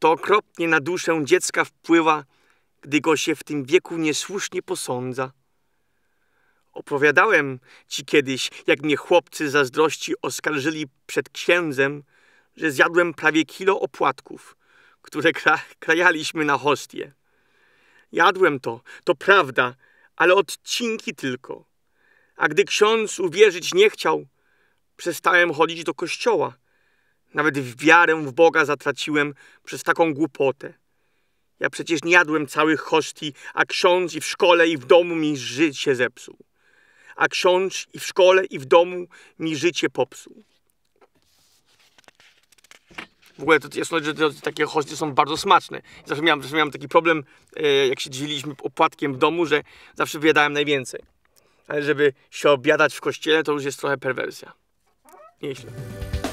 To okropnie na duszę dziecka wpływa, gdy go się w tym wieku niesłusznie posądza. Opowiadałem ci kiedyś, jak mnie chłopcy zazdrości oskarżyli przed księdzem, że zjadłem prawie kilo opłatków, które kra krajaliśmy na hostie. Jadłem to, to prawda, ale odcinki tylko. A gdy ksiądz uwierzyć nie chciał, przestałem chodzić do kościoła – nawet wiarę w Boga zatraciłem przez taką głupotę. Ja przecież nie jadłem całych hosti, a ksiądz i w szkole i w domu mi życie zepsuł. A ksiądz i w szkole i w domu mi życie popsuł. W ogóle to jest że takie hosty są bardzo smaczne. Zawsze miałem, zawsze miałem taki problem, e, jak się dzieliliśmy opłatkiem w domu, że zawsze wyjadałem najwięcej. Ale żeby się obiadać w kościele, to już jest trochę perwersja. Nieźle.